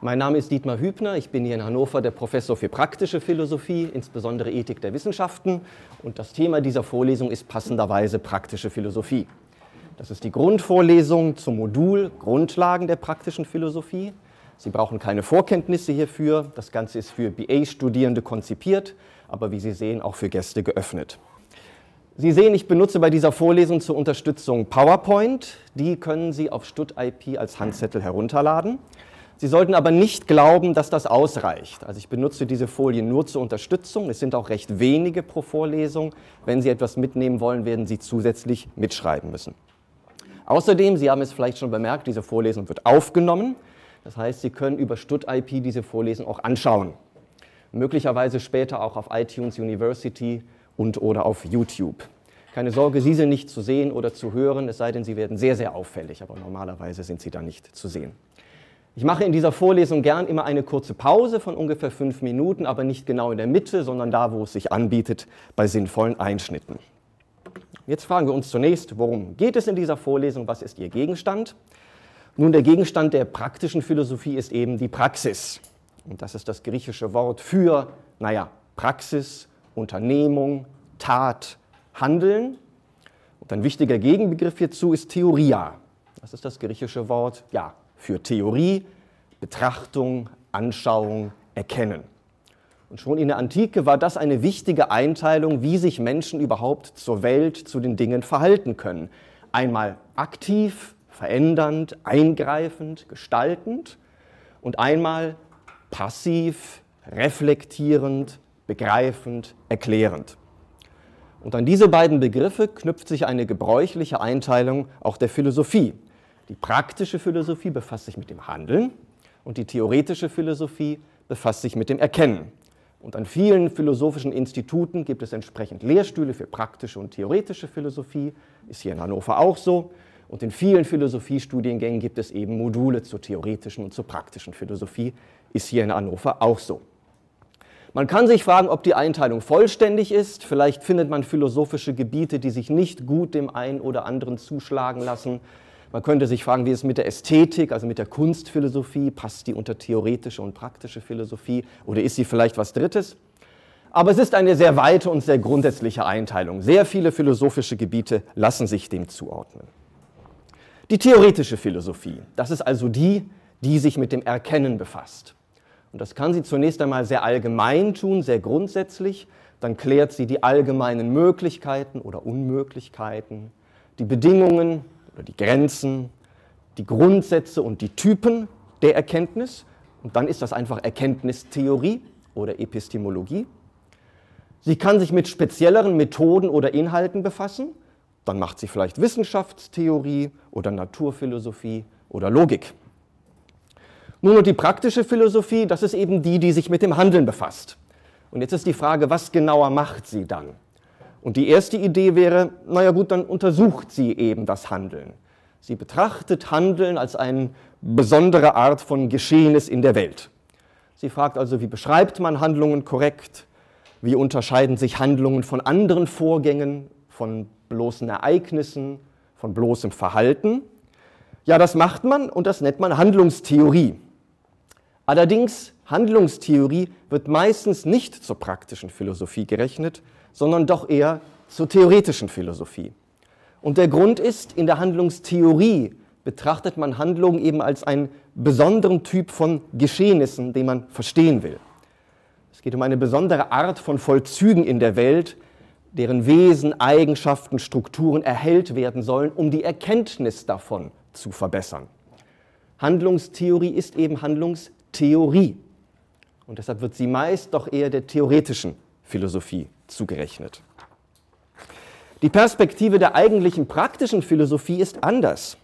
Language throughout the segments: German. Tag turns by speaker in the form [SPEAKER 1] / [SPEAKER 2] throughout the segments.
[SPEAKER 1] Mein Name ist Dietmar Hübner, ich bin hier in Hannover der Professor für praktische Philosophie, insbesondere Ethik der Wissenschaften. Und das Thema dieser Vorlesung ist passenderweise praktische Philosophie. Das ist die Grundvorlesung zum Modul Grundlagen der praktischen Philosophie. Sie brauchen keine Vorkenntnisse hierfür. Das Ganze ist für BA-Studierende konzipiert, aber wie Sie sehen, auch für Gäste geöffnet. Sie sehen, ich benutze bei dieser Vorlesung zur Unterstützung PowerPoint. Die können Sie auf StudIP als Handzettel herunterladen. Sie sollten aber nicht glauben, dass das ausreicht. Also ich benutze diese Folien nur zur Unterstützung. Es sind auch recht wenige pro Vorlesung. Wenn Sie etwas mitnehmen wollen, werden Sie zusätzlich mitschreiben müssen. Außerdem, Sie haben es vielleicht schon bemerkt, diese Vorlesung wird aufgenommen. Das heißt, Sie können über StudIP diese Vorlesung auch anschauen. Möglicherweise später auch auf iTunes University und oder auf YouTube. Keine Sorge, Sie sind nicht zu sehen oder zu hören, es sei denn, Sie werden sehr, sehr auffällig, aber normalerweise sind Sie da nicht zu sehen. Ich mache in dieser Vorlesung gern immer eine kurze Pause von ungefähr fünf Minuten, aber nicht genau in der Mitte, sondern da, wo es sich anbietet, bei sinnvollen Einschnitten. Jetzt fragen wir uns zunächst, worum geht es in dieser Vorlesung, was ist Ihr Gegenstand? Nun, der Gegenstand der praktischen Philosophie ist eben die Praxis. Und das ist das griechische Wort für, naja, Praxis, Unternehmung, Tat, Handeln. Und ein wichtiger Gegenbegriff hierzu ist Theoria. Das ist das griechische Wort, ja, für Theorie, Betrachtung, Anschauung, Erkennen. Und schon in der Antike war das eine wichtige Einteilung, wie sich Menschen überhaupt zur Welt, zu den Dingen verhalten können. Einmal aktiv, verändernd, eingreifend, gestaltend und einmal passiv, reflektierend, begreifend, erklärend. Und an diese beiden Begriffe knüpft sich eine gebräuchliche Einteilung auch der Philosophie. Die praktische Philosophie befasst sich mit dem Handeln und die theoretische Philosophie befasst sich mit dem Erkennen. Und an vielen philosophischen Instituten gibt es entsprechend Lehrstühle für praktische und theoretische Philosophie, ist hier in Hannover auch so. Und in vielen Philosophiestudiengängen gibt es eben Module zur theoretischen und zur praktischen Philosophie. Ist hier in Hannover auch so. Man kann sich fragen, ob die Einteilung vollständig ist. Vielleicht findet man philosophische Gebiete, die sich nicht gut dem einen oder anderen zuschlagen lassen. Man könnte sich fragen, wie es mit der Ästhetik, also mit der Kunstphilosophie, passt die unter theoretische und praktische Philosophie oder ist sie vielleicht was Drittes? Aber es ist eine sehr weite und sehr grundsätzliche Einteilung. Sehr viele philosophische Gebiete lassen sich dem zuordnen. Die theoretische Philosophie, das ist also die, die sich mit dem Erkennen befasst. Und das kann sie zunächst einmal sehr allgemein tun, sehr grundsätzlich. Dann klärt sie die allgemeinen Möglichkeiten oder Unmöglichkeiten, die Bedingungen oder die Grenzen, die Grundsätze und die Typen der Erkenntnis. Und dann ist das einfach Erkenntnistheorie oder Epistemologie. Sie kann sich mit spezielleren Methoden oder Inhalten befassen dann macht sie vielleicht Wissenschaftstheorie oder Naturphilosophie oder Logik. Nun und die praktische Philosophie, das ist eben die, die sich mit dem Handeln befasst. Und jetzt ist die Frage, was genauer macht sie dann? Und die erste Idee wäre, naja gut, dann untersucht sie eben das Handeln. Sie betrachtet Handeln als eine besondere Art von Geschehnis in der Welt. Sie fragt also, wie beschreibt man Handlungen korrekt? Wie unterscheiden sich Handlungen von anderen Vorgängen, von bloßen Ereignissen, von bloßem Verhalten. Ja, das macht man und das nennt man Handlungstheorie. Allerdings, Handlungstheorie wird meistens nicht zur praktischen Philosophie gerechnet, sondern doch eher zur theoretischen Philosophie. Und der Grund ist, in der Handlungstheorie betrachtet man Handlungen eben als einen besonderen Typ von Geschehnissen, den man verstehen will. Es geht um eine besondere Art von Vollzügen in der Welt, deren Wesen, Eigenschaften, Strukturen erhellt werden sollen, um die Erkenntnis davon zu verbessern. Handlungstheorie ist eben Handlungstheorie. Und deshalb wird sie meist doch eher der theoretischen Philosophie zugerechnet. Die Perspektive der eigentlichen praktischen Philosophie ist anders.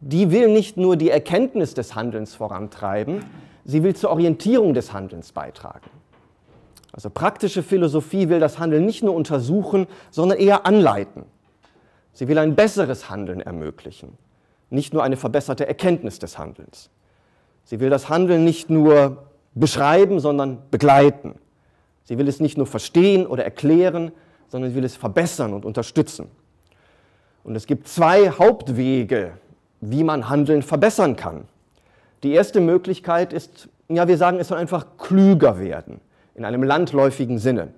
[SPEAKER 1] Die will nicht nur die Erkenntnis des Handelns vorantreiben, sie will zur Orientierung des Handelns beitragen. Also praktische Philosophie will das Handeln nicht nur untersuchen, sondern eher anleiten. Sie will ein besseres Handeln ermöglichen, nicht nur eine verbesserte Erkenntnis des Handelns. Sie will das Handeln nicht nur beschreiben, sondern begleiten. Sie will es nicht nur verstehen oder erklären, sondern sie will es verbessern und unterstützen. Und es gibt zwei Hauptwege, wie man Handeln verbessern kann. Die erste Möglichkeit ist, ja, wir sagen, es soll einfach klüger werden in einem landläufigen Sinne.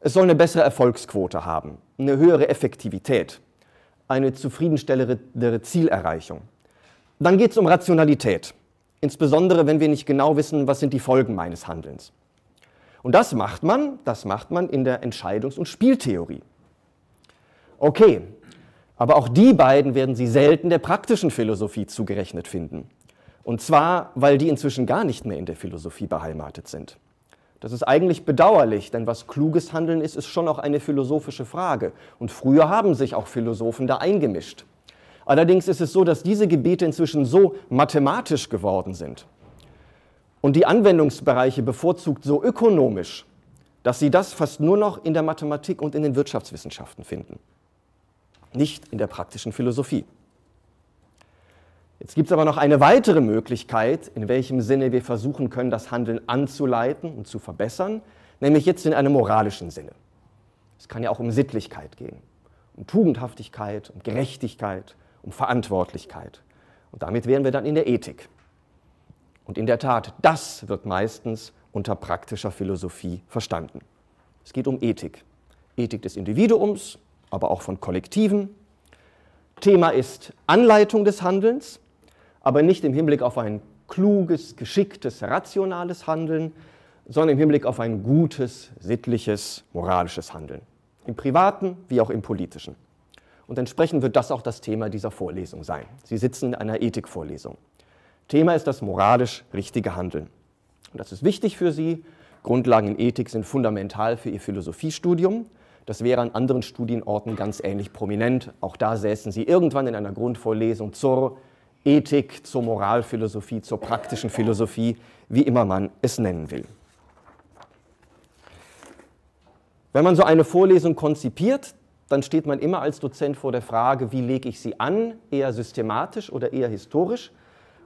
[SPEAKER 1] Es soll eine bessere Erfolgsquote haben, eine höhere Effektivität, eine zufriedenstellendere Zielerreichung. Dann geht es um Rationalität, insbesondere wenn wir nicht genau wissen, was sind die Folgen meines Handelns. Und das macht man, das macht man in der Entscheidungs- und Spieltheorie. Okay, aber auch die beiden werden Sie selten der praktischen Philosophie zugerechnet finden. Und zwar, weil die inzwischen gar nicht mehr in der Philosophie beheimatet sind. Das ist eigentlich bedauerlich, denn was kluges Handeln ist, ist schon auch eine philosophische Frage. Und früher haben sich auch Philosophen da eingemischt. Allerdings ist es so, dass diese Gebete inzwischen so mathematisch geworden sind und die Anwendungsbereiche bevorzugt so ökonomisch, dass sie das fast nur noch in der Mathematik und in den Wirtschaftswissenschaften finden, nicht in der praktischen Philosophie. Jetzt gibt es aber noch eine weitere Möglichkeit, in welchem Sinne wir versuchen können, das Handeln anzuleiten und zu verbessern, nämlich jetzt in einem moralischen Sinne. Es kann ja auch um Sittlichkeit gehen, um Tugendhaftigkeit, um Gerechtigkeit, um Verantwortlichkeit. Und damit wären wir dann in der Ethik. Und in der Tat, das wird meistens unter praktischer Philosophie verstanden. Es geht um Ethik. Ethik des Individuums, aber auch von Kollektiven. Thema ist Anleitung des Handelns aber nicht im Hinblick auf ein kluges, geschicktes, rationales Handeln, sondern im Hinblick auf ein gutes, sittliches, moralisches Handeln. Im privaten wie auch im politischen. Und entsprechend wird das auch das Thema dieser Vorlesung sein. Sie sitzen in einer Ethikvorlesung. Thema ist das moralisch richtige Handeln. Und das ist wichtig für Sie. Grundlagen in Ethik sind fundamental für Ihr Philosophiestudium. Das wäre an anderen Studienorten ganz ähnlich prominent. Auch da säßen Sie irgendwann in einer Grundvorlesung zur Ethik, zur Moralphilosophie, zur praktischen Philosophie, wie immer man es nennen will. Wenn man so eine Vorlesung konzipiert, dann steht man immer als Dozent vor der Frage, wie lege ich sie an, eher systematisch oder eher historisch.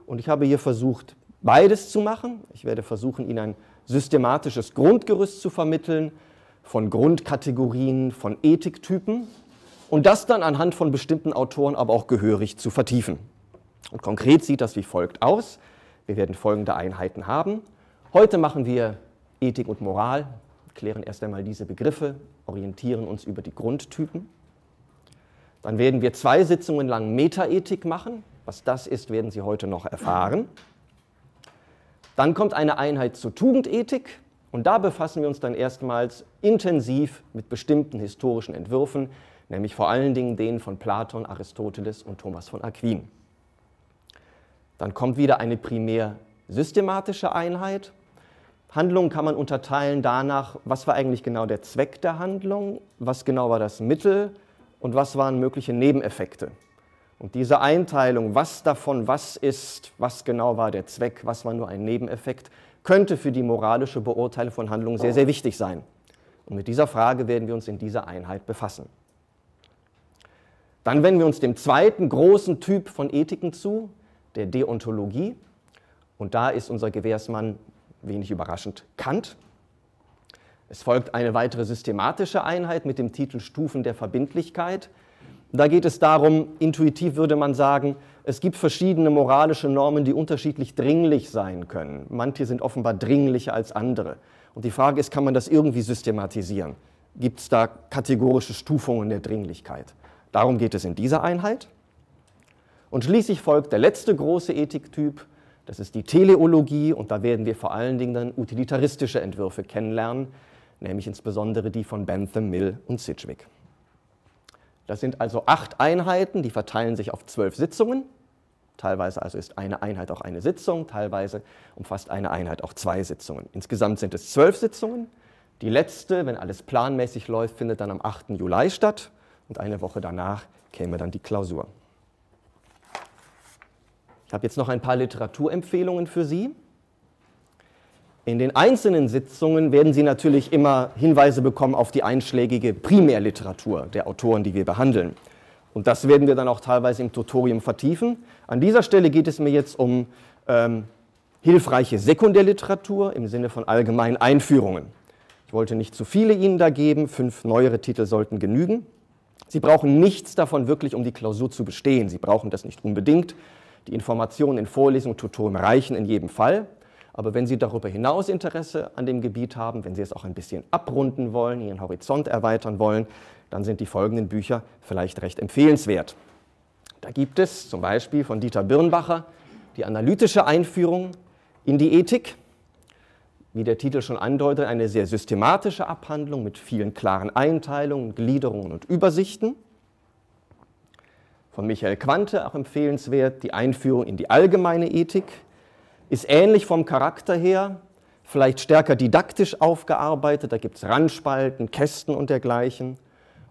[SPEAKER 1] Und ich habe hier versucht, beides zu machen. Ich werde versuchen, Ihnen ein systematisches Grundgerüst zu vermitteln von Grundkategorien, von Ethiktypen und das dann anhand von bestimmten Autoren aber auch gehörig zu vertiefen. Und konkret sieht das wie folgt aus. Wir werden folgende Einheiten haben. Heute machen wir Ethik und Moral, klären erst einmal diese Begriffe, orientieren uns über die Grundtypen. Dann werden wir zwei Sitzungen lang Metaethik machen. Was das ist, werden Sie heute noch erfahren. Dann kommt eine Einheit zur Tugendethik. Und da befassen wir uns dann erstmals intensiv mit bestimmten historischen Entwürfen, nämlich vor allen Dingen denen von Platon, Aristoteles und Thomas von Aquin. Dann kommt wieder eine primär systematische Einheit. Handlungen kann man unterteilen danach, was war eigentlich genau der Zweck der Handlung, was genau war das Mittel und was waren mögliche Nebeneffekte. Und diese Einteilung, was davon was ist, was genau war der Zweck, was war nur ein Nebeneffekt, könnte für die moralische Beurteilung von Handlungen sehr, sehr wichtig sein. Und mit dieser Frage werden wir uns in dieser Einheit befassen. Dann wenden wir uns dem zweiten großen Typ von Ethiken zu, der Deontologie. Und da ist unser Gewährsmann wenig überraschend Kant. Es folgt eine weitere systematische Einheit mit dem Titel Stufen der Verbindlichkeit. Da geht es darum, intuitiv würde man sagen, es gibt verschiedene moralische Normen, die unterschiedlich dringlich sein können. Manche sind offenbar dringlicher als andere. Und die Frage ist, kann man das irgendwie systematisieren? Gibt es da kategorische Stufungen der Dringlichkeit? Darum geht es in dieser Einheit. Und schließlich folgt der letzte große Ethiktyp, das ist die Teleologie, und da werden wir vor allen Dingen dann utilitaristische Entwürfe kennenlernen, nämlich insbesondere die von Bentham, Mill und Sidgwick. Das sind also acht Einheiten, die verteilen sich auf zwölf Sitzungen. Teilweise also ist eine Einheit auch eine Sitzung, teilweise umfasst eine Einheit auch zwei Sitzungen. Insgesamt sind es zwölf Sitzungen. Die letzte, wenn alles planmäßig läuft, findet dann am 8. Juli statt und eine Woche danach käme dann die Klausur. Ich habe jetzt noch ein paar Literaturempfehlungen für Sie. In den einzelnen Sitzungen werden Sie natürlich immer Hinweise bekommen auf die einschlägige Primärliteratur der Autoren, die wir behandeln. Und das werden wir dann auch teilweise im Tutorium vertiefen. An dieser Stelle geht es mir jetzt um ähm, hilfreiche Sekundärliteratur im Sinne von allgemeinen Einführungen. Ich wollte nicht zu viele Ihnen da geben, fünf neuere Titel sollten genügen. Sie brauchen nichts davon wirklich, um die Klausur zu bestehen. Sie brauchen das nicht unbedingt. Die Informationen in Vorlesungen, und Tutoren reichen in jedem Fall. Aber wenn Sie darüber hinaus Interesse an dem Gebiet haben, wenn Sie es auch ein bisschen abrunden wollen, Ihren Horizont erweitern wollen, dann sind die folgenden Bücher vielleicht recht empfehlenswert. Da gibt es zum Beispiel von Dieter Birnbacher die analytische Einführung in die Ethik. Wie der Titel schon andeutet, eine sehr systematische Abhandlung mit vielen klaren Einteilungen, Gliederungen und Übersichten von Michael Quante, auch empfehlenswert, die Einführung in die allgemeine Ethik, ist ähnlich vom Charakter her, vielleicht stärker didaktisch aufgearbeitet, da gibt es Randspalten, Kästen und dergleichen.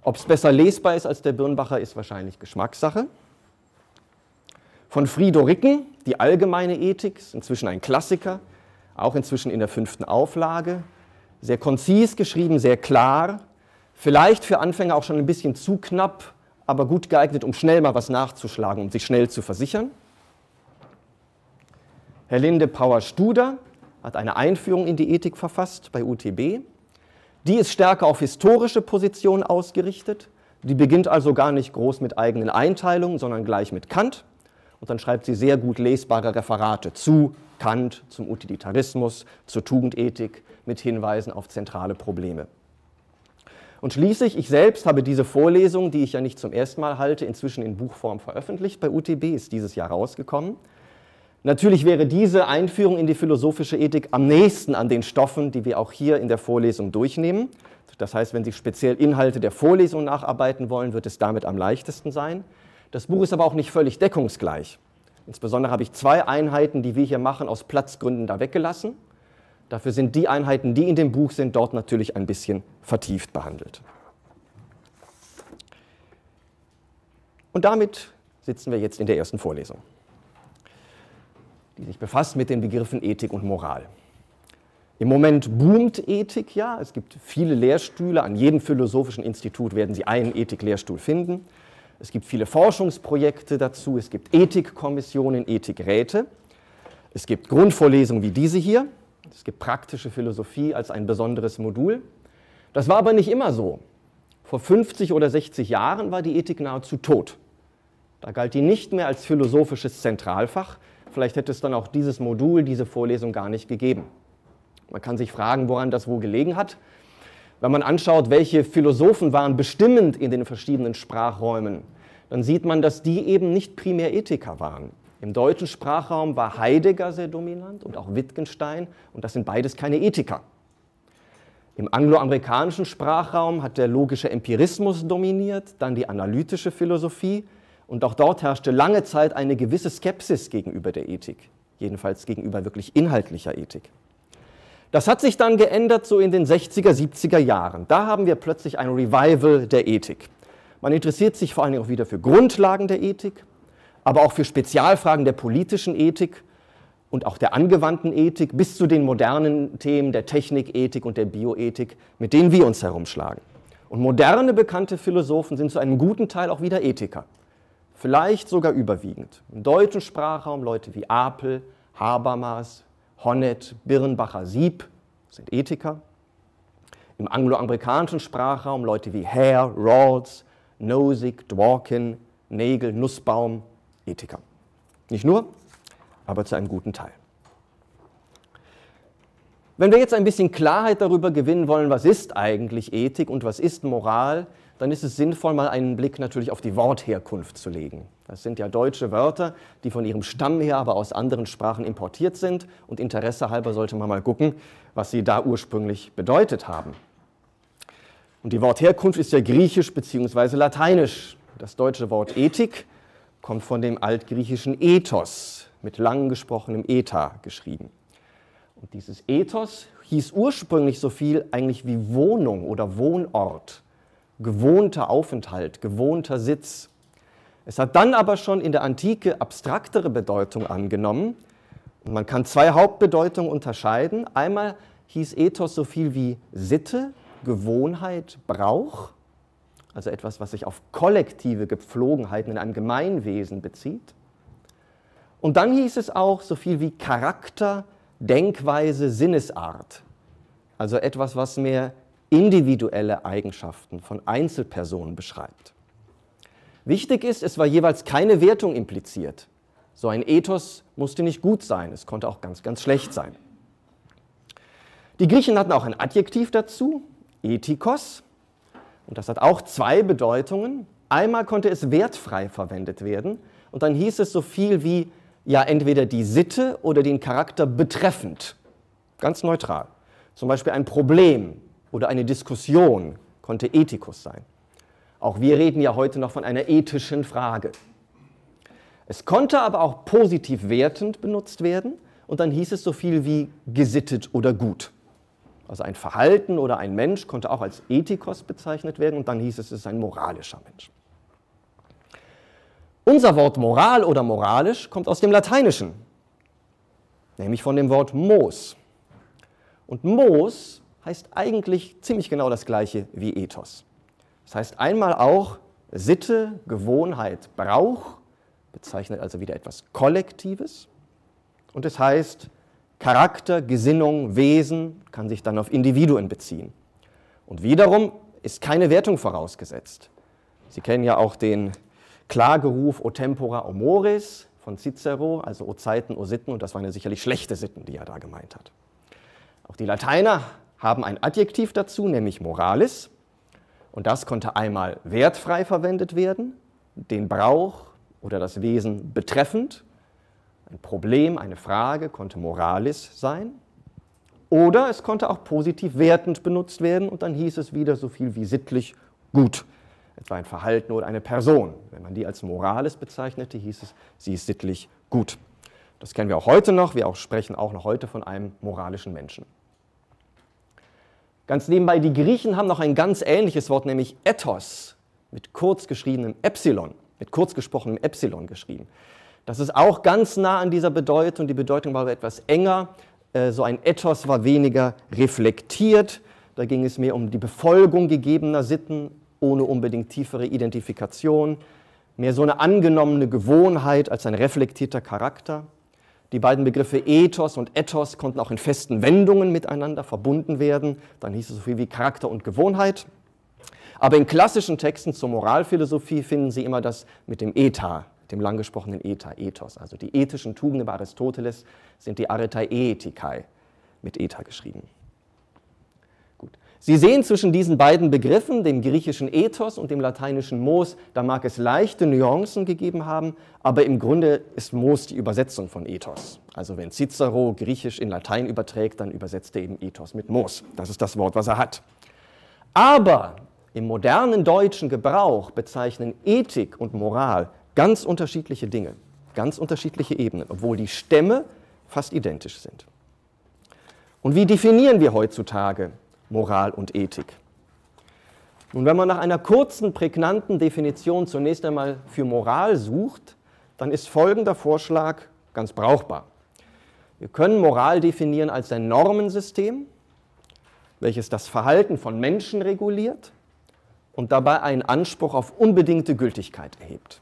[SPEAKER 1] Ob es besser lesbar ist als der Birnbacher, ist wahrscheinlich Geschmackssache. Von Frido Ricken, die allgemeine Ethik, ist inzwischen ein Klassiker, auch inzwischen in der fünften Auflage. Sehr konzis geschrieben, sehr klar, vielleicht für Anfänger auch schon ein bisschen zu knapp, aber gut geeignet, um schnell mal was nachzuschlagen, um sich schnell zu versichern. Herr Linde Power-Studer hat eine Einführung in die Ethik verfasst bei UTB. Die ist stärker auf historische Positionen ausgerichtet. Die beginnt also gar nicht groß mit eigenen Einteilungen, sondern gleich mit Kant. Und dann schreibt sie sehr gut lesbare Referate zu Kant, zum Utilitarismus, zur Tugendethik mit Hinweisen auf zentrale Probleme. Und schließlich, ich selbst habe diese Vorlesung, die ich ja nicht zum ersten Mal halte, inzwischen in Buchform veröffentlicht. Bei UTB ist dieses Jahr rausgekommen. Natürlich wäre diese Einführung in die philosophische Ethik am nächsten an den Stoffen, die wir auch hier in der Vorlesung durchnehmen. Das heißt, wenn Sie speziell Inhalte der Vorlesung nacharbeiten wollen, wird es damit am leichtesten sein. Das Buch ist aber auch nicht völlig deckungsgleich. Insbesondere habe ich zwei Einheiten, die wir hier machen, aus Platzgründen da weggelassen. Dafür sind die Einheiten, die in dem Buch sind, dort natürlich ein bisschen vertieft behandelt. Und damit sitzen wir jetzt in der ersten Vorlesung, die sich befasst mit den Begriffen Ethik und Moral. Im Moment boomt Ethik ja. Es gibt viele Lehrstühle. An jedem philosophischen Institut werden Sie einen Ethiklehrstuhl finden. Es gibt viele Forschungsprojekte dazu. Es gibt Ethikkommissionen, Ethikräte. Es gibt Grundvorlesungen wie diese hier. Es gibt praktische Philosophie als ein besonderes Modul. Das war aber nicht immer so. Vor 50 oder 60 Jahren war die Ethik nahezu tot. Da galt die nicht mehr als philosophisches Zentralfach. Vielleicht hätte es dann auch dieses Modul, diese Vorlesung gar nicht gegeben. Man kann sich fragen, woran das wo gelegen hat. Wenn man anschaut, welche Philosophen waren bestimmend in den verschiedenen Sprachräumen, dann sieht man, dass die eben nicht primär Ethiker waren. Im deutschen Sprachraum war Heidegger sehr dominant und auch Wittgenstein, und das sind beides keine Ethiker. Im angloamerikanischen Sprachraum hat der logische Empirismus dominiert, dann die analytische Philosophie, und auch dort herrschte lange Zeit eine gewisse Skepsis gegenüber der Ethik, jedenfalls gegenüber wirklich inhaltlicher Ethik. Das hat sich dann geändert so in den 60er, 70er Jahren. Da haben wir plötzlich ein Revival der Ethik. Man interessiert sich vor allen Dingen auch wieder für Grundlagen der Ethik, aber auch für Spezialfragen der politischen Ethik und auch der angewandten Ethik bis zu den modernen Themen der Technikethik und der Bioethik, mit denen wir uns herumschlagen. Und moderne bekannte Philosophen sind zu einem guten Teil auch wieder Ethiker. Vielleicht sogar überwiegend. Im deutschen Sprachraum Leute wie Apel, Habermas, Honnet, Birnbacher Sieb sind Ethiker. Im angloamerikanischen Sprachraum Leute wie Hare, Rawls, Nozick, Dworkin, Nagel, Nussbaum Ethiker. Nicht nur, aber zu einem guten Teil. Wenn wir jetzt ein bisschen Klarheit darüber gewinnen wollen, was ist eigentlich Ethik und was ist Moral, dann ist es sinnvoll, mal einen Blick natürlich auf die Wortherkunft zu legen. Das sind ja deutsche Wörter, die von ihrem Stamm her aber aus anderen Sprachen importiert sind und Interesse halber sollte man mal gucken, was sie da ursprünglich bedeutet haben. Und die Wortherkunft ist ja griechisch bzw. lateinisch. Das deutsche Wort Ethik kommt von dem altgriechischen Ethos, mit lang gesprochenem Eta geschrieben. Und dieses Ethos hieß ursprünglich so viel eigentlich wie Wohnung oder Wohnort, gewohnter Aufenthalt, gewohnter Sitz. Es hat dann aber schon in der Antike abstraktere Bedeutung angenommen. Und man kann zwei Hauptbedeutungen unterscheiden. Einmal hieß Ethos so viel wie Sitte, Gewohnheit, Brauch also etwas, was sich auf kollektive Gepflogenheiten in einem Gemeinwesen bezieht. Und dann hieß es auch so viel wie Charakter, Denkweise, Sinnesart, also etwas, was mehr individuelle Eigenschaften von Einzelpersonen beschreibt. Wichtig ist, es war jeweils keine Wertung impliziert. So ein Ethos musste nicht gut sein, es konnte auch ganz, ganz schlecht sein. Die Griechen hatten auch ein Adjektiv dazu, Ethikos, und das hat auch zwei Bedeutungen. Einmal konnte es wertfrei verwendet werden und dann hieß es so viel wie ja entweder die Sitte oder den Charakter betreffend. Ganz neutral. Zum Beispiel ein Problem oder eine Diskussion konnte Ethikus sein. Auch wir reden ja heute noch von einer ethischen Frage. Es konnte aber auch positiv wertend benutzt werden und dann hieß es so viel wie gesittet oder gut. Also ein Verhalten oder ein Mensch konnte auch als Ethikos bezeichnet werden und dann hieß es, es ist ein moralischer Mensch. Unser Wort Moral oder moralisch kommt aus dem Lateinischen, nämlich von dem Wort Moos. Und Moos heißt eigentlich ziemlich genau das gleiche wie Ethos. Das heißt einmal auch Sitte, Gewohnheit, Brauch, bezeichnet also wieder etwas Kollektives. Und es heißt Charakter, Gesinnung, Wesen kann sich dann auf Individuen beziehen. Und wiederum ist keine Wertung vorausgesetzt. Sie kennen ja auch den Klageruf O tempora o mores von Cicero, also O Zeiten, O Sitten, und das waren ja sicherlich schlechte Sitten, die er da gemeint hat. Auch die Lateiner haben ein Adjektiv dazu, nämlich moralis, und das konnte einmal wertfrei verwendet werden, den Brauch oder das Wesen betreffend, ein Problem, eine Frage konnte moralis sein. Oder es konnte auch positiv wertend benutzt werden und dann hieß es wieder so viel wie sittlich gut. Etwa ein Verhalten oder eine Person. Wenn man die als moralis bezeichnete, hieß es, sie ist sittlich gut. Das kennen wir auch heute noch. Wir auch sprechen auch noch heute von einem moralischen Menschen. Ganz nebenbei, die Griechen haben noch ein ganz ähnliches Wort, nämlich Ethos, mit kurzgeschriebenem Epsilon, mit kurzgesprochenem Epsilon geschrieben. Das ist auch ganz nah an dieser Bedeutung. Die Bedeutung war etwas enger. Äh, so ein Ethos war weniger reflektiert. Da ging es mehr um die Befolgung gegebener Sitten ohne unbedingt tiefere Identifikation. Mehr so eine angenommene Gewohnheit als ein reflektierter Charakter. Die beiden Begriffe Ethos und Ethos konnten auch in festen Wendungen miteinander verbunden werden. Dann hieß es so viel wie Charakter und Gewohnheit. Aber in klassischen Texten zur Moralphilosophie finden Sie immer das mit dem Eta, dem langgesprochenen Eta, Ethos. Also die ethischen Tugenden bei Aristoteles sind die Aretai Ethikai mit Eta geschrieben. Sie sehen zwischen diesen beiden Begriffen, dem griechischen Ethos und dem lateinischen Moos, da mag es leichte Nuancen gegeben haben, aber im Grunde ist Moos die Übersetzung von Ethos. Also wenn Cicero griechisch in Latein überträgt, dann übersetzt er eben Ethos mit Moos. Das ist das Wort, was er hat. Aber im modernen deutschen Gebrauch bezeichnen Ethik und Moral Ganz unterschiedliche Dinge, ganz unterschiedliche Ebenen, obwohl die Stämme fast identisch sind. Und wie definieren wir heutzutage Moral und Ethik? Nun, wenn man nach einer kurzen, prägnanten Definition zunächst einmal für Moral sucht, dann ist folgender Vorschlag ganz brauchbar. Wir können Moral definieren als ein Normensystem, welches das Verhalten von Menschen reguliert und dabei einen Anspruch auf unbedingte Gültigkeit erhebt.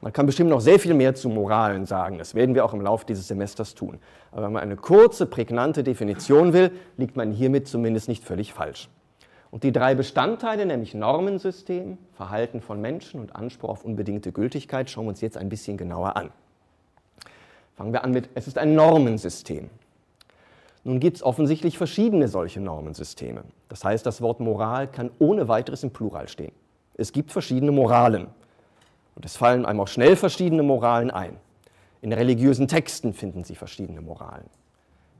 [SPEAKER 1] Man kann bestimmt noch sehr viel mehr zu Moralen sagen. Das werden wir auch im Laufe dieses Semesters tun. Aber wenn man eine kurze, prägnante Definition will, liegt man hiermit zumindest nicht völlig falsch. Und die drei Bestandteile, nämlich Normensystem, Verhalten von Menschen und Anspruch auf unbedingte Gültigkeit, schauen wir uns jetzt ein bisschen genauer an. Fangen wir an mit, es ist ein Normensystem. Nun gibt es offensichtlich verschiedene solche Normensysteme. Das heißt, das Wort Moral kann ohne weiteres im Plural stehen. Es gibt verschiedene Moralen. Und es fallen einem auch schnell verschiedene Moralen ein. In religiösen Texten finden Sie verschiedene Moralen.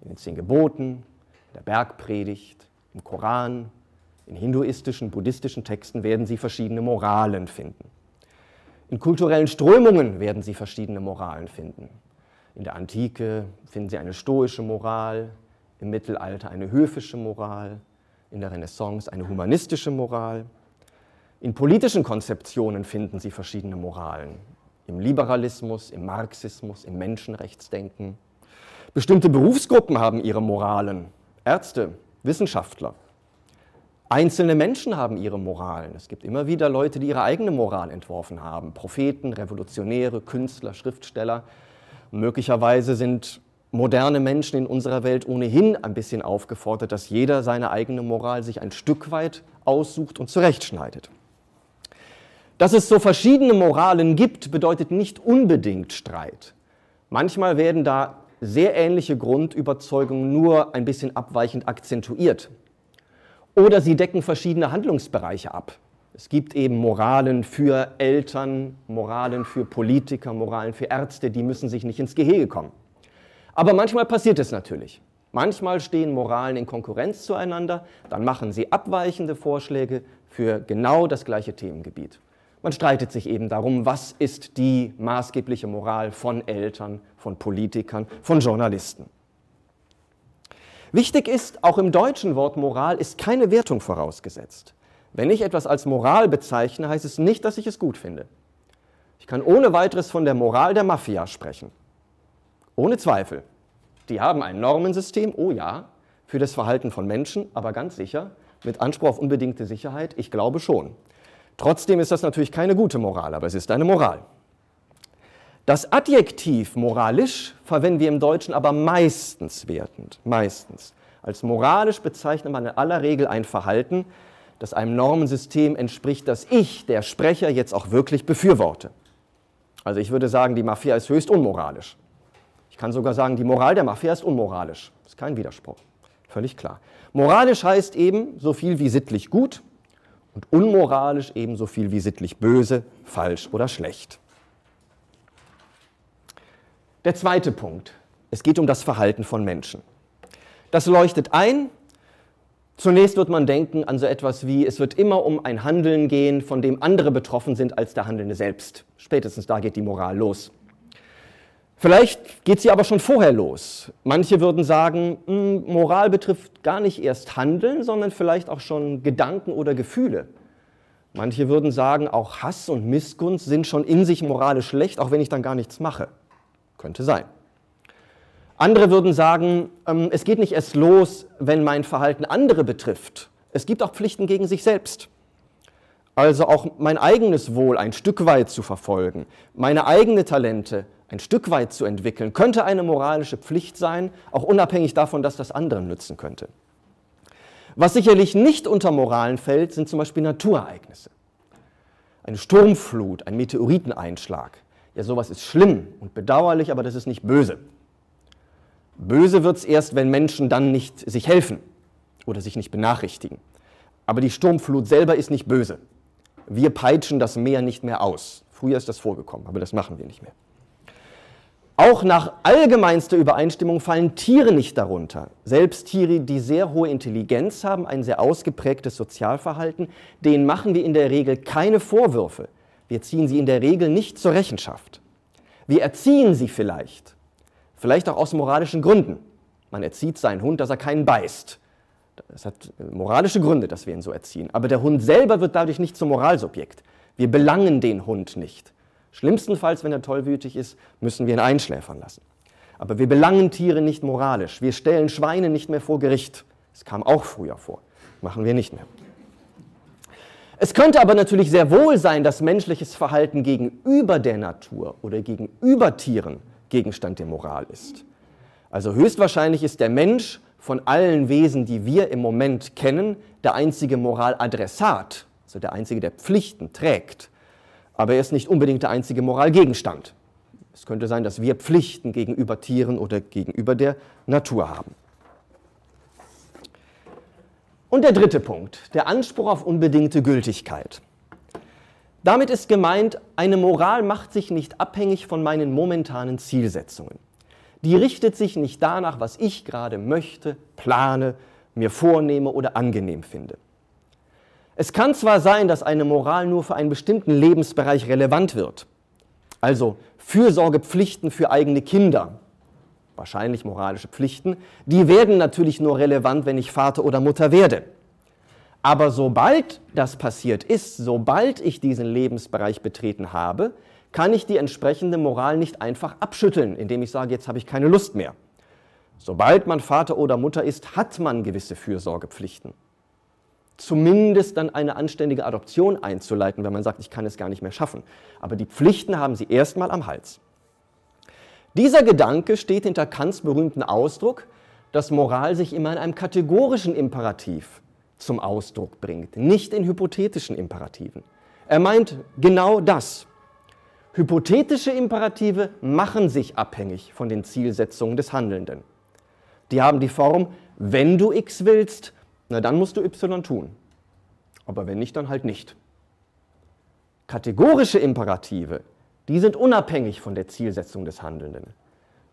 [SPEAKER 1] In den Zehn Geboten, in der Bergpredigt, im Koran, in hinduistischen, buddhistischen Texten werden Sie verschiedene Moralen finden. In kulturellen Strömungen werden Sie verschiedene Moralen finden. In der Antike finden Sie eine stoische Moral, im Mittelalter eine höfische Moral, in der Renaissance eine humanistische Moral. In politischen Konzeptionen finden Sie verschiedene Moralen. Im Liberalismus, im Marxismus, im Menschenrechtsdenken. Bestimmte Berufsgruppen haben ihre Moralen. Ärzte, Wissenschaftler. Einzelne Menschen haben ihre Moralen. Es gibt immer wieder Leute, die ihre eigene Moral entworfen haben. Propheten, Revolutionäre, Künstler, Schriftsteller. möglicherweise sind moderne Menschen in unserer Welt ohnehin ein bisschen aufgefordert, dass jeder seine eigene Moral sich ein Stück weit aussucht und zurechtschneidet. Dass es so verschiedene Moralen gibt, bedeutet nicht unbedingt Streit. Manchmal werden da sehr ähnliche Grundüberzeugungen nur ein bisschen abweichend akzentuiert. Oder sie decken verschiedene Handlungsbereiche ab. Es gibt eben Moralen für Eltern, Moralen für Politiker, Moralen für Ärzte, die müssen sich nicht ins Gehege kommen. Aber manchmal passiert es natürlich. Manchmal stehen Moralen in Konkurrenz zueinander, dann machen sie abweichende Vorschläge für genau das gleiche Themengebiet. Man streitet sich eben darum, was ist die maßgebliche Moral von Eltern, von Politikern, von Journalisten. Wichtig ist, auch im deutschen Wort Moral ist keine Wertung vorausgesetzt. Wenn ich etwas als Moral bezeichne, heißt es nicht, dass ich es gut finde. Ich kann ohne weiteres von der Moral der Mafia sprechen. Ohne Zweifel. Die haben ein Normensystem, oh ja, für das Verhalten von Menschen, aber ganz sicher, mit Anspruch auf unbedingte Sicherheit, ich glaube schon. Trotzdem ist das natürlich keine gute Moral, aber es ist eine Moral. Das Adjektiv moralisch verwenden wir im Deutschen aber meistens wertend, meistens. Als moralisch bezeichnet man in aller Regel ein Verhalten, das einem Normensystem entspricht, das ich, der Sprecher, jetzt auch wirklich befürworte. Also ich würde sagen, die Mafia ist höchst unmoralisch. Ich kann sogar sagen, die Moral der Mafia ist unmoralisch. Das ist kein Widerspruch. Völlig klar. Moralisch heißt eben so viel wie sittlich gut, und unmoralisch ebenso viel wie sittlich böse, falsch oder schlecht. Der zweite Punkt. Es geht um das Verhalten von Menschen. Das leuchtet ein. Zunächst wird man denken an so etwas wie, es wird immer um ein Handeln gehen, von dem andere betroffen sind als der Handelnde selbst. Spätestens da geht die Moral los. Vielleicht geht sie aber schon vorher los. Manche würden sagen, hm, Moral betrifft gar nicht erst Handeln, sondern vielleicht auch schon Gedanken oder Gefühle. Manche würden sagen, auch Hass und Missgunst sind schon in sich moralisch schlecht, auch wenn ich dann gar nichts mache. Könnte sein. Andere würden sagen, ähm, es geht nicht erst los, wenn mein Verhalten andere betrifft. Es gibt auch Pflichten gegen sich selbst also auch mein eigenes Wohl ein Stück weit zu verfolgen, meine eigenen Talente ein Stück weit zu entwickeln, könnte eine moralische Pflicht sein, auch unabhängig davon, dass das anderen nützen könnte. Was sicherlich nicht unter Moralen fällt, sind zum Beispiel Naturereignisse. Eine Sturmflut, ein Meteoriteneinschlag. Ja, sowas ist schlimm und bedauerlich, aber das ist nicht böse. Böse wird es erst, wenn Menschen dann nicht sich helfen oder sich nicht benachrichtigen. Aber die Sturmflut selber ist nicht böse wir peitschen das Meer nicht mehr aus. Früher ist das vorgekommen, aber das machen wir nicht mehr. Auch nach allgemeinster Übereinstimmung fallen Tiere nicht darunter. Selbst Tiere, die sehr hohe Intelligenz haben, ein sehr ausgeprägtes Sozialverhalten, denen machen wir in der Regel keine Vorwürfe. Wir ziehen sie in der Regel nicht zur Rechenschaft. Wir erziehen sie vielleicht, vielleicht auch aus moralischen Gründen. Man erzieht seinen Hund, dass er keinen beißt. Es hat moralische Gründe, dass wir ihn so erziehen. Aber der Hund selber wird dadurch nicht zum Moralsubjekt. Wir belangen den Hund nicht. Schlimmstenfalls, wenn er tollwütig ist, müssen wir ihn einschläfern lassen. Aber wir belangen Tiere nicht moralisch. Wir stellen Schweine nicht mehr vor Gericht. Es kam auch früher vor. Machen wir nicht mehr. Es könnte aber natürlich sehr wohl sein, dass menschliches Verhalten gegenüber der Natur oder gegenüber Tieren Gegenstand der Moral ist. Also höchstwahrscheinlich ist der Mensch von allen Wesen, die wir im Moment kennen, der einzige Moraladressat, also der einzige, der Pflichten trägt. Aber er ist nicht unbedingt der einzige Moralgegenstand. Es könnte sein, dass wir Pflichten gegenüber Tieren oder gegenüber der Natur haben. Und der dritte Punkt, der Anspruch auf unbedingte Gültigkeit. Damit ist gemeint, eine Moral macht sich nicht abhängig von meinen momentanen Zielsetzungen. Die richtet sich nicht danach, was ich gerade möchte, plane, mir vornehme oder angenehm finde. Es kann zwar sein, dass eine Moral nur für einen bestimmten Lebensbereich relevant wird, also Fürsorgepflichten für eigene Kinder, wahrscheinlich moralische Pflichten, die werden natürlich nur relevant, wenn ich Vater oder Mutter werde. Aber sobald das passiert ist, sobald ich diesen Lebensbereich betreten habe, kann ich die entsprechende Moral nicht einfach abschütteln, indem ich sage, jetzt habe ich keine Lust mehr. Sobald man Vater oder Mutter ist, hat man gewisse Fürsorgepflichten. Zumindest dann eine anständige Adoption einzuleiten, wenn man sagt, ich kann es gar nicht mehr schaffen. Aber die Pflichten haben sie erstmal am Hals. Dieser Gedanke steht hinter Kants berühmten Ausdruck, dass Moral sich immer in einem kategorischen Imperativ zum Ausdruck bringt, nicht in hypothetischen Imperativen. Er meint genau das. Hypothetische Imperative machen sich abhängig von den Zielsetzungen des Handelnden. Die haben die Form, wenn du x willst, na dann musst du y tun. Aber wenn nicht, dann halt nicht. Kategorische Imperative, die sind unabhängig von der Zielsetzung des Handelnden.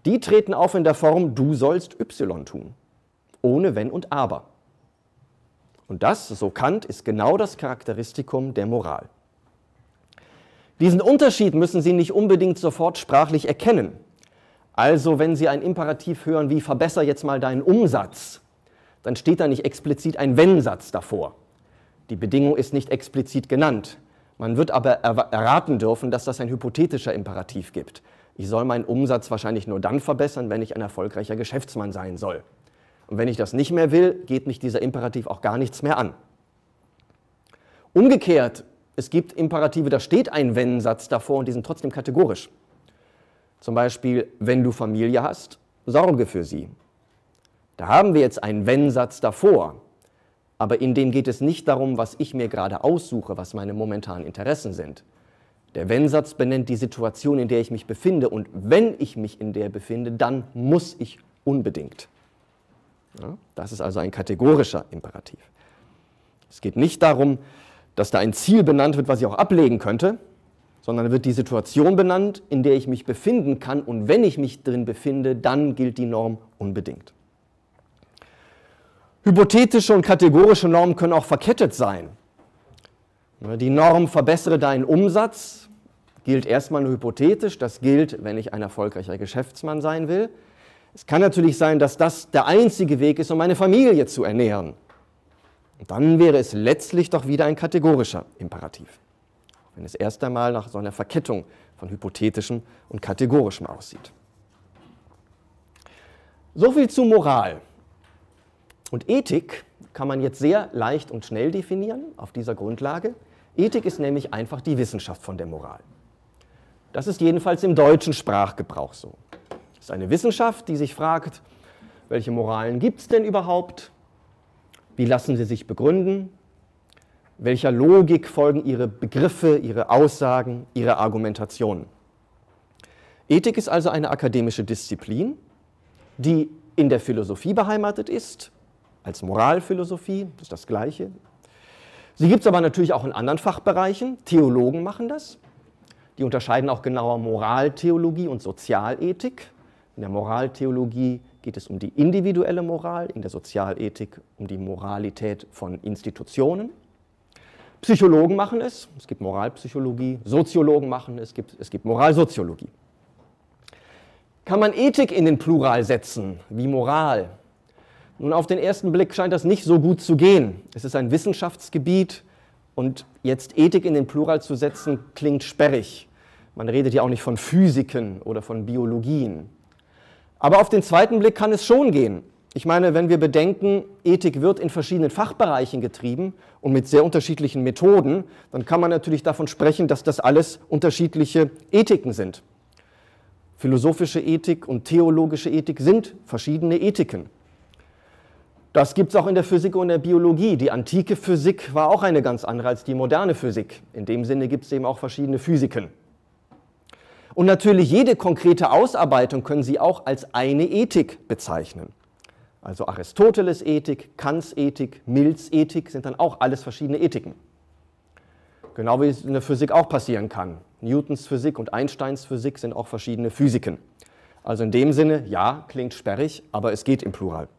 [SPEAKER 1] Die treten auf in der Form, du sollst y tun. Ohne wenn und aber. Und das, so Kant, ist genau das Charakteristikum der Moral. Diesen Unterschied müssen Sie nicht unbedingt sofort sprachlich erkennen. Also wenn Sie ein Imperativ hören wie verbesser jetzt mal deinen Umsatz, dann steht da nicht explizit ein Wenn-Satz davor. Die Bedingung ist nicht explizit genannt. Man wird aber erraten dürfen, dass das ein hypothetischer Imperativ gibt. Ich soll meinen Umsatz wahrscheinlich nur dann verbessern, wenn ich ein erfolgreicher Geschäftsmann sein soll. Und wenn ich das nicht mehr will, geht mich dieser Imperativ auch gar nichts mehr an. Umgekehrt es gibt Imperative, da steht ein Wenn-Satz davor und die sind trotzdem kategorisch. Zum Beispiel, wenn du Familie hast, sorge für sie. Da haben wir jetzt einen Wenn-Satz davor, aber in dem geht es nicht darum, was ich mir gerade aussuche, was meine momentanen Interessen sind. Der Wenn-Satz benennt die Situation, in der ich mich befinde und wenn ich mich in der befinde, dann muss ich unbedingt. Ja, das ist also ein kategorischer Imperativ. Es geht nicht darum, dass da ein Ziel benannt wird, was ich auch ablegen könnte, sondern wird die Situation benannt, in der ich mich befinden kann und wenn ich mich drin befinde, dann gilt die Norm unbedingt. Hypothetische und kategorische Normen können auch verkettet sein. Die Norm verbessere deinen Umsatz gilt erstmal nur hypothetisch, das gilt, wenn ich ein erfolgreicher Geschäftsmann sein will. Es kann natürlich sein, dass das der einzige Weg ist, um meine Familie zu ernähren. Und dann wäre es letztlich doch wieder ein kategorischer Imperativ, wenn es erst einmal nach so einer Verkettung von hypothetischem und kategorischem aussieht. So viel zu Moral. Und Ethik kann man jetzt sehr leicht und schnell definieren auf dieser Grundlage. Ethik ist nämlich einfach die Wissenschaft von der Moral. Das ist jedenfalls im deutschen Sprachgebrauch so. Es ist eine Wissenschaft, die sich fragt, welche Moralen gibt es denn überhaupt? Wie lassen sie sich begründen? Welcher Logik folgen ihre Begriffe, ihre Aussagen, ihre Argumentationen? Ethik ist also eine akademische Disziplin, die in der Philosophie beheimatet ist, als Moralphilosophie, das ist das Gleiche. Sie gibt es aber natürlich auch in anderen Fachbereichen. Theologen machen das. Die unterscheiden auch genauer Moraltheologie und Sozialethik. In der Moraltheologie geht es um die individuelle Moral, in der Sozialethik um die Moralität von Institutionen. Psychologen machen es, es gibt Moralpsychologie, Soziologen machen es, es gibt, es gibt Moralsoziologie. Kann man Ethik in den Plural setzen, wie Moral? Nun, auf den ersten Blick scheint das nicht so gut zu gehen. Es ist ein Wissenschaftsgebiet und jetzt Ethik in den Plural zu setzen, klingt sperrig. Man redet ja auch nicht von Physiken oder von Biologien. Aber auf den zweiten Blick kann es schon gehen. Ich meine, wenn wir bedenken, Ethik wird in verschiedenen Fachbereichen getrieben und mit sehr unterschiedlichen Methoden, dann kann man natürlich davon sprechen, dass das alles unterschiedliche Ethiken sind. Philosophische Ethik und theologische Ethik sind verschiedene Ethiken. Das gibt es auch in der Physik und der Biologie. Die antike Physik war auch eine ganz andere als die moderne Physik. In dem Sinne gibt es eben auch verschiedene Physiken. Und natürlich jede konkrete Ausarbeitung können Sie auch als eine Ethik bezeichnen. Also Aristoteles Ethik, Kants Ethik, Mills Ethik sind dann auch alles verschiedene Ethiken. Genau wie es in der Physik auch passieren kann. Newtons Physik und Einsteins Physik sind auch verschiedene Physiken. Also in dem Sinne, ja, klingt sperrig, aber es geht im Plural.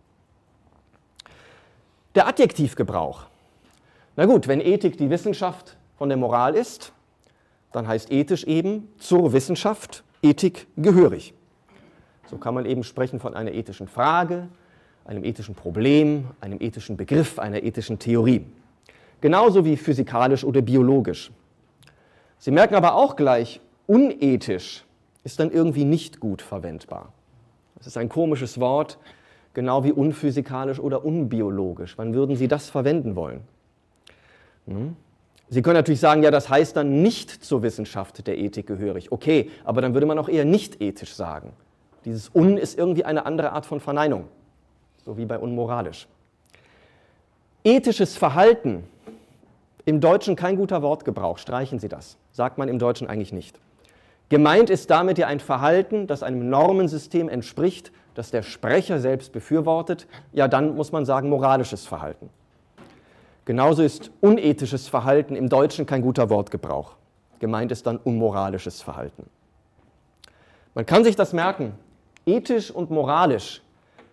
[SPEAKER 1] Der Adjektivgebrauch. Na gut, wenn Ethik die Wissenschaft von der Moral ist, dann heißt ethisch eben zur Wissenschaft, Ethik gehörig. So kann man eben sprechen von einer ethischen Frage, einem ethischen Problem, einem ethischen Begriff, einer ethischen Theorie. Genauso wie physikalisch oder biologisch. Sie merken aber auch gleich, unethisch ist dann irgendwie nicht gut verwendbar. Das ist ein komisches Wort, genau wie unphysikalisch oder unbiologisch. Wann würden Sie das verwenden wollen? Hm? Sie können natürlich sagen, ja, das heißt dann nicht zur Wissenschaft der Ethik gehörig. Okay, aber dann würde man auch eher nicht ethisch sagen. Dieses Un ist irgendwie eine andere Art von Verneinung, so wie bei unmoralisch. Ethisches Verhalten, im Deutschen kein guter Wortgebrauch, streichen Sie das, sagt man im Deutschen eigentlich nicht. Gemeint ist damit ja ein Verhalten, das einem Normensystem entspricht, das der Sprecher selbst befürwortet, ja dann muss man sagen moralisches Verhalten. Genauso ist unethisches Verhalten im Deutschen kein guter Wortgebrauch. Gemeint ist dann unmoralisches Verhalten. Man kann sich das merken. Ethisch und moralisch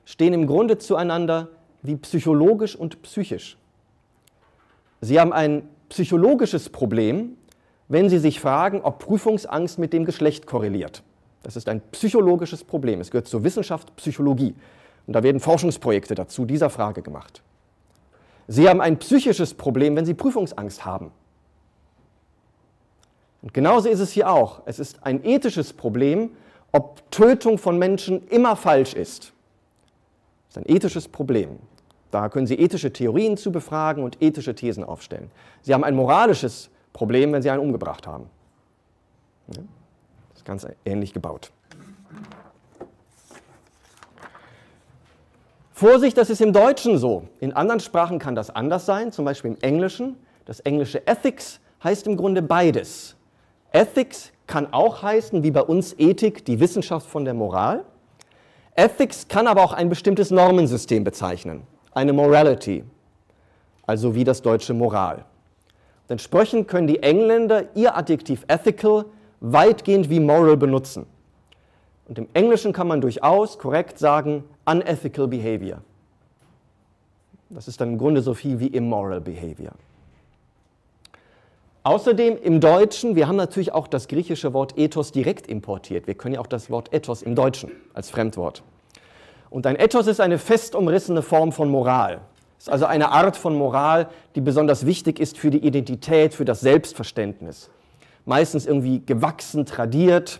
[SPEAKER 1] stehen im Grunde zueinander wie psychologisch und psychisch. Sie haben ein psychologisches Problem, wenn Sie sich fragen, ob Prüfungsangst mit dem Geschlecht korreliert. Das ist ein psychologisches Problem. Es gehört zur Wissenschaft Psychologie. Und da werden Forschungsprojekte dazu dieser Frage gemacht. Sie haben ein psychisches Problem, wenn Sie Prüfungsangst haben. Und genauso ist es hier auch. Es ist ein ethisches Problem, ob Tötung von Menschen immer falsch ist. Das ist ein ethisches Problem. Da können Sie ethische Theorien zu befragen und ethische Thesen aufstellen. Sie haben ein moralisches Problem, wenn Sie einen umgebracht haben. Das ist ganz ähnlich gebaut. Vorsicht, das ist im Deutschen so. In anderen Sprachen kann das anders sein, zum Beispiel im Englischen. Das englische Ethics heißt im Grunde beides. Ethics kann auch heißen, wie bei uns Ethik, die Wissenschaft von der Moral. Ethics kann aber auch ein bestimmtes Normensystem bezeichnen, eine Morality, also wie das deutsche Moral. Entsprechend können die Engländer ihr Adjektiv ethical weitgehend wie moral benutzen. Und im Englischen kann man durchaus korrekt sagen, unethical behavior. Das ist dann im Grunde so viel wie immoral behavior. Außerdem im Deutschen, wir haben natürlich auch das griechische Wort Ethos direkt importiert. Wir können ja auch das Wort Ethos im Deutschen als Fremdwort. Und ein Ethos ist eine fest umrissene Form von Moral. Es ist also eine Art von Moral, die besonders wichtig ist für die Identität, für das Selbstverständnis. Meistens irgendwie gewachsen, tradiert.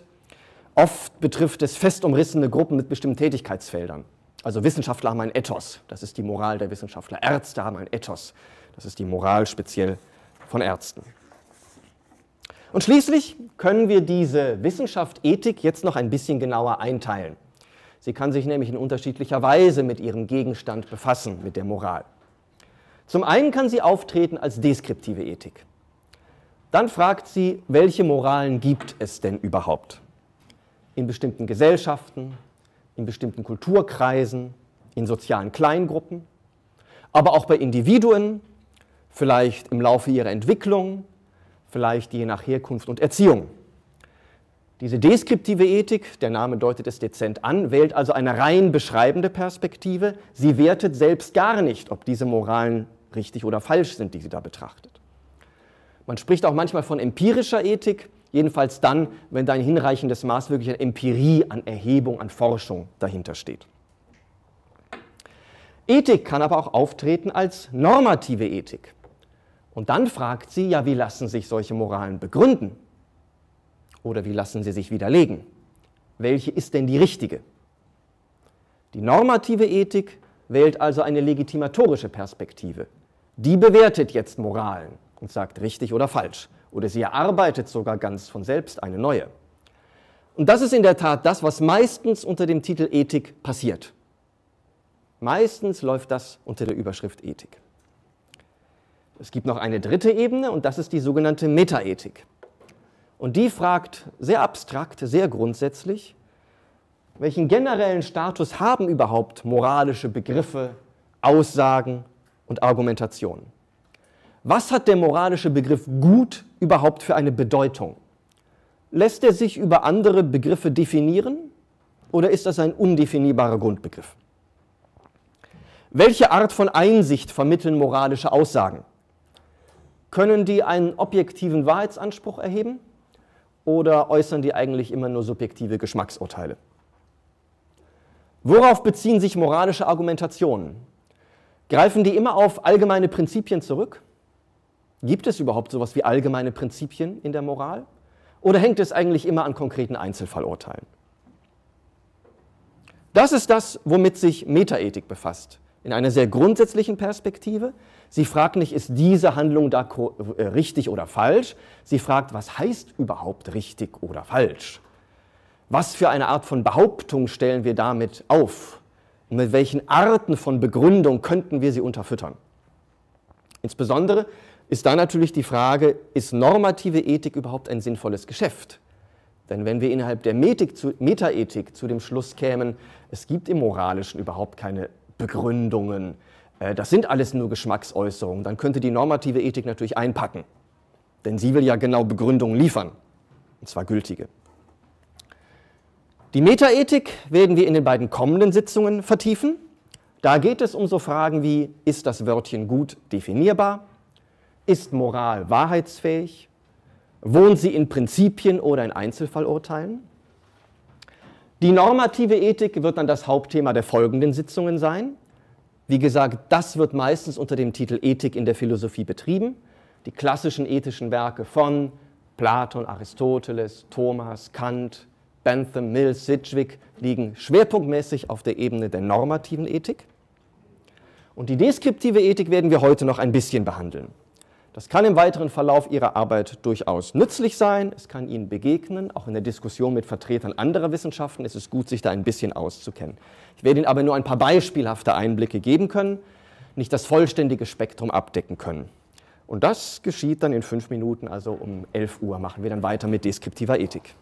[SPEAKER 1] Oft betrifft es fest umrissene Gruppen mit bestimmten Tätigkeitsfeldern. Also Wissenschaftler haben ein Ethos, das ist die Moral der Wissenschaftler. Ärzte haben ein Ethos, das ist die Moral speziell von Ärzten. Und schließlich können wir diese Wissenschaft Ethik jetzt noch ein bisschen genauer einteilen. Sie kann sich nämlich in unterschiedlicher Weise mit ihrem Gegenstand befassen, mit der Moral. Zum einen kann sie auftreten als deskriptive Ethik. Dann fragt sie, welche Moralen gibt es denn überhaupt? In bestimmten Gesellschaften, in bestimmten Kulturkreisen, in sozialen Kleingruppen, aber auch bei Individuen, vielleicht im Laufe ihrer Entwicklung, vielleicht je nach Herkunft und Erziehung. Diese deskriptive Ethik, der Name deutet es dezent an, wählt also eine rein beschreibende Perspektive. Sie wertet selbst gar nicht, ob diese Moralen richtig oder falsch sind, die sie da betrachtet. Man spricht auch manchmal von empirischer Ethik, jedenfalls dann, wenn da ein hinreichendes Maß wirklich an Empirie, an Erhebung, an Forschung dahinter steht. Ethik kann aber auch auftreten als normative Ethik. Und dann fragt sie, ja, wie lassen sich solche Moralen begründen? Oder wie lassen sie sich widerlegen? Welche ist denn die richtige? Die normative Ethik wählt also eine legitimatorische Perspektive. Die bewertet jetzt Moralen und sagt richtig oder falsch oder sie erarbeitet sogar ganz von selbst eine neue. Und das ist in der Tat das, was meistens unter dem Titel Ethik passiert. Meistens läuft das unter der Überschrift Ethik. Es gibt noch eine dritte Ebene und das ist die sogenannte Metaethik. Und die fragt sehr abstrakt, sehr grundsätzlich, welchen generellen Status haben überhaupt moralische Begriffe, Aussagen und Argumentationen? Was hat der moralische Begriff gut überhaupt für eine Bedeutung? Lässt er sich über andere Begriffe definieren oder ist das ein undefinierbarer Grundbegriff? Welche Art von Einsicht vermitteln moralische Aussagen? Können die einen objektiven Wahrheitsanspruch erheben oder äußern die eigentlich immer nur subjektive Geschmacksurteile? Worauf beziehen sich moralische Argumentationen? Greifen die immer auf allgemeine Prinzipien zurück? Gibt es überhaupt sowas wie allgemeine Prinzipien in der Moral? Oder hängt es eigentlich immer an konkreten Einzelfallurteilen? Das ist das, womit sich Metaethik befasst. In einer sehr grundsätzlichen Perspektive. Sie fragt nicht, ist diese Handlung da äh, richtig oder falsch? Sie fragt, was heißt überhaupt richtig oder falsch? Was für eine Art von Behauptung stellen wir damit auf? Und mit welchen Arten von Begründung könnten wir sie unterfüttern? Insbesondere ist dann natürlich die Frage, ist normative Ethik überhaupt ein sinnvolles Geschäft? Denn wenn wir innerhalb der Metaethik zu dem Schluss kämen, es gibt im Moralischen überhaupt keine Begründungen, äh, das sind alles nur Geschmacksäußerungen, dann könnte die normative Ethik natürlich einpacken. Denn sie will ja genau Begründungen liefern, und zwar gültige. Die Metaethik werden wir in den beiden kommenden Sitzungen vertiefen. Da geht es um so Fragen wie, ist das Wörtchen gut definierbar? Ist Moral wahrheitsfähig? Wohnt sie in Prinzipien oder in Einzelfallurteilen? Die normative Ethik wird dann das Hauptthema der folgenden Sitzungen sein. Wie gesagt, das wird meistens unter dem Titel Ethik in der Philosophie betrieben. Die klassischen ethischen Werke von Platon, Aristoteles, Thomas, Kant, Bentham, Mills, Sidgwick liegen schwerpunktmäßig auf der Ebene der normativen Ethik. Und die deskriptive Ethik werden wir heute noch ein bisschen behandeln. Das kann im weiteren Verlauf Ihrer Arbeit durchaus nützlich sein. Es kann Ihnen begegnen. Auch in der Diskussion mit Vertretern anderer Wissenschaften ist es gut, sich da ein bisschen auszukennen. Ich werde Ihnen aber nur ein paar beispielhafte Einblicke geben können, nicht das vollständige Spektrum abdecken können. Und das geschieht dann in fünf Minuten, also um 11 Uhr machen wir dann weiter mit deskriptiver Ethik.